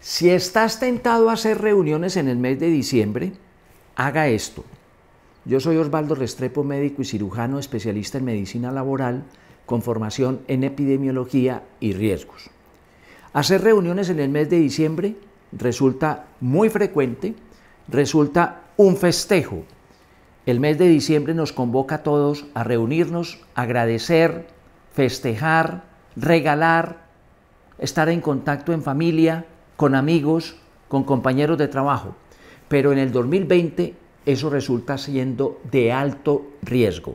Si estás tentado a hacer reuniones en el mes de diciembre, haga esto. Yo soy Osvaldo Restrepo, médico y cirujano especialista en medicina laboral con formación en epidemiología y riesgos. Hacer reuniones en el mes de diciembre resulta muy frecuente, resulta un festejo. El mes de diciembre nos convoca a todos a reunirnos, agradecer, festejar, regalar, estar en contacto en familia, con amigos, con compañeros de trabajo. Pero en el 2020 eso resulta siendo de alto riesgo.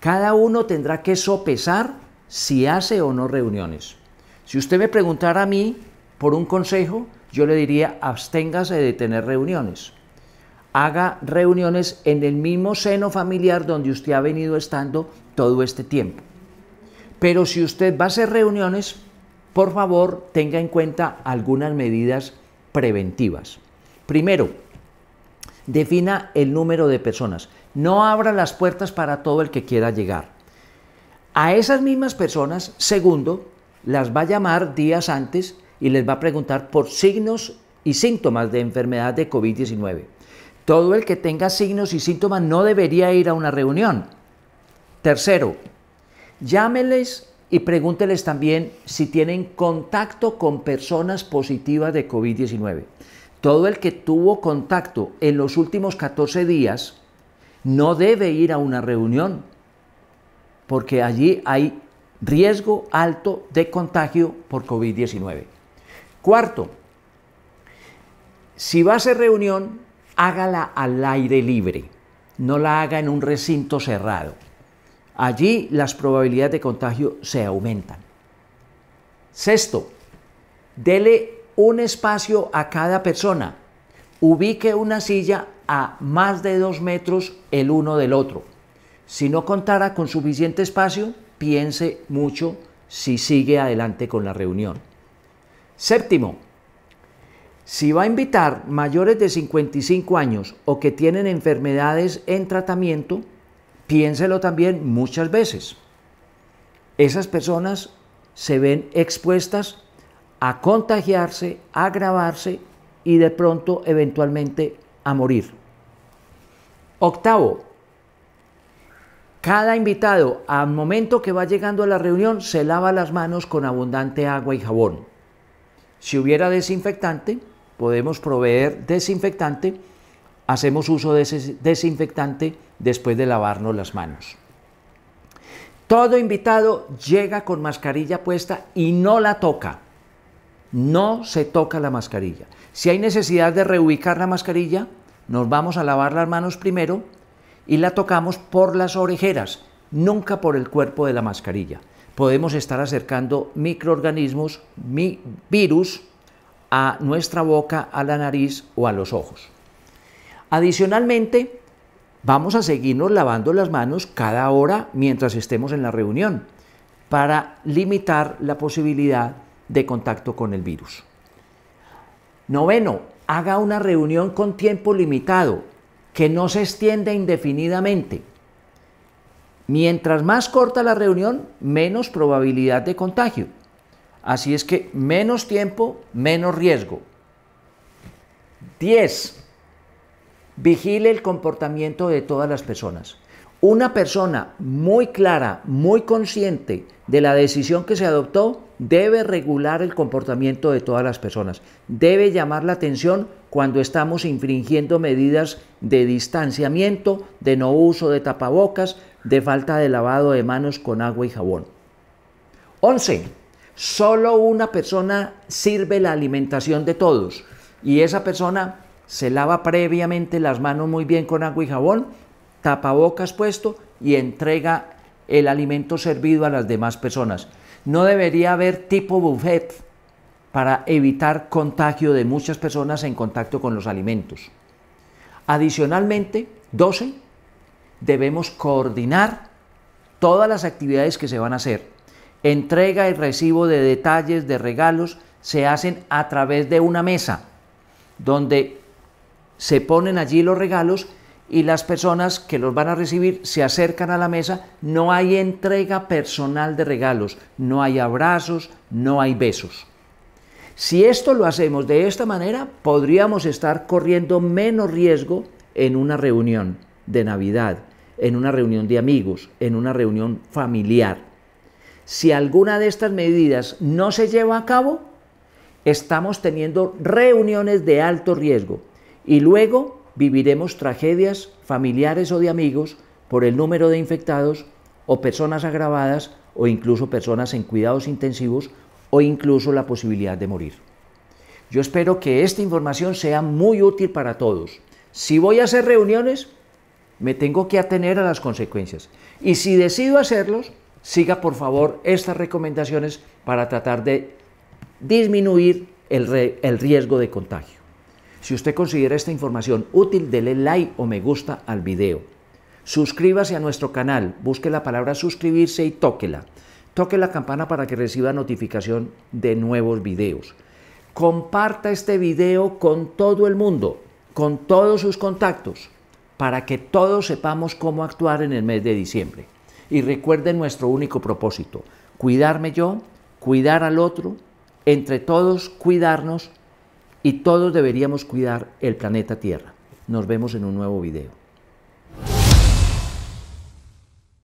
Cada uno tendrá que sopesar si hace o no reuniones. Si usted me preguntara a mí por un consejo, yo le diría absténgase de tener reuniones. Haga reuniones en el mismo seno familiar donde usted ha venido estando todo este tiempo. Pero si usted va a hacer reuniones, por favor tenga en cuenta algunas medidas preventivas. Primero, defina el número de personas. No abra las puertas para todo el que quiera llegar. A esas mismas personas, segundo, las va a llamar días antes y les va a preguntar por signos y síntomas de enfermedad de COVID-19. Todo el que tenga signos y síntomas no debería ir a una reunión. Tercero, llámeles y pregúnteles también si tienen contacto con personas positivas de COVID-19. Todo el que tuvo contacto en los últimos 14 días no debe ir a una reunión, porque allí hay riesgo alto de contagio por COVID-19. Cuarto, si va a hacer reunión, hágala al aire libre, no la haga en un recinto cerrado allí las probabilidades de contagio se aumentan. Sexto, dele un espacio a cada persona. Ubique una silla a más de dos metros el uno del otro. Si no contara con suficiente espacio, piense mucho si sigue adelante con la reunión. Séptimo, si va a invitar mayores de 55 años o que tienen enfermedades en tratamiento, piénselo también muchas veces. Esas personas se ven expuestas a contagiarse, a agravarse y de pronto eventualmente a morir. Octavo, cada invitado al momento que va llegando a la reunión se lava las manos con abundante agua y jabón. Si hubiera desinfectante, podemos proveer desinfectante hacemos uso de ese desinfectante después de lavarnos las manos. Todo invitado llega con mascarilla puesta y no la toca. No se toca la mascarilla. Si hay necesidad de reubicar la mascarilla, nos vamos a lavar las manos primero y la tocamos por las orejeras, nunca por el cuerpo de la mascarilla. Podemos estar acercando microorganismos, mi virus, a nuestra boca, a la nariz o a los ojos. Adicionalmente, vamos a seguirnos lavando las manos cada hora mientras estemos en la reunión para limitar la posibilidad de contacto con el virus. Noveno, haga una reunión con tiempo limitado, que no se extienda indefinidamente. Mientras más corta la reunión, menos probabilidad de contagio. Así es que menos tiempo, menos riesgo. 10 vigile el comportamiento de todas las personas. Una persona muy clara, muy consciente de la decisión que se adoptó, debe regular el comportamiento de todas las personas. Debe llamar la atención cuando estamos infringiendo medidas de distanciamiento, de no uso de tapabocas, de falta de lavado de manos con agua y jabón. 11. Solo una persona sirve la alimentación de todos y esa persona se lava previamente las manos muy bien con agua y jabón, tapabocas puesto y entrega el alimento servido a las demás personas. No debería haber tipo buffet para evitar contagio de muchas personas en contacto con los alimentos. Adicionalmente, 12, debemos coordinar todas las actividades que se van a hacer. Entrega y recibo de detalles, de regalos, se hacen a través de una mesa, donde se ponen allí los regalos y las personas que los van a recibir se acercan a la mesa, no hay entrega personal de regalos, no hay abrazos, no hay besos. Si esto lo hacemos de esta manera, podríamos estar corriendo menos riesgo en una reunión de Navidad, en una reunión de amigos, en una reunión familiar. Si alguna de estas medidas no se lleva a cabo, estamos teniendo reuniones de alto riesgo, y luego viviremos tragedias familiares o de amigos por el número de infectados o personas agravadas o incluso personas en cuidados intensivos o incluso la posibilidad de morir. Yo espero que esta información sea muy útil para todos. Si voy a hacer reuniones, me tengo que atener a las consecuencias. Y si decido hacerlos, siga por favor estas recomendaciones para tratar de disminuir el, el riesgo de contagio. Si usted considera esta información útil, dele like o me gusta al video. Suscríbase a nuestro canal, busque la palabra suscribirse y tóquela. Toque la campana para que reciba notificación de nuevos videos. Comparta este video con todo el mundo, con todos sus contactos, para que todos sepamos cómo actuar en el mes de diciembre. Y recuerde nuestro único propósito, cuidarme yo, cuidar al otro, entre todos cuidarnos y todos deberíamos cuidar el planeta Tierra. Nos vemos en un nuevo video.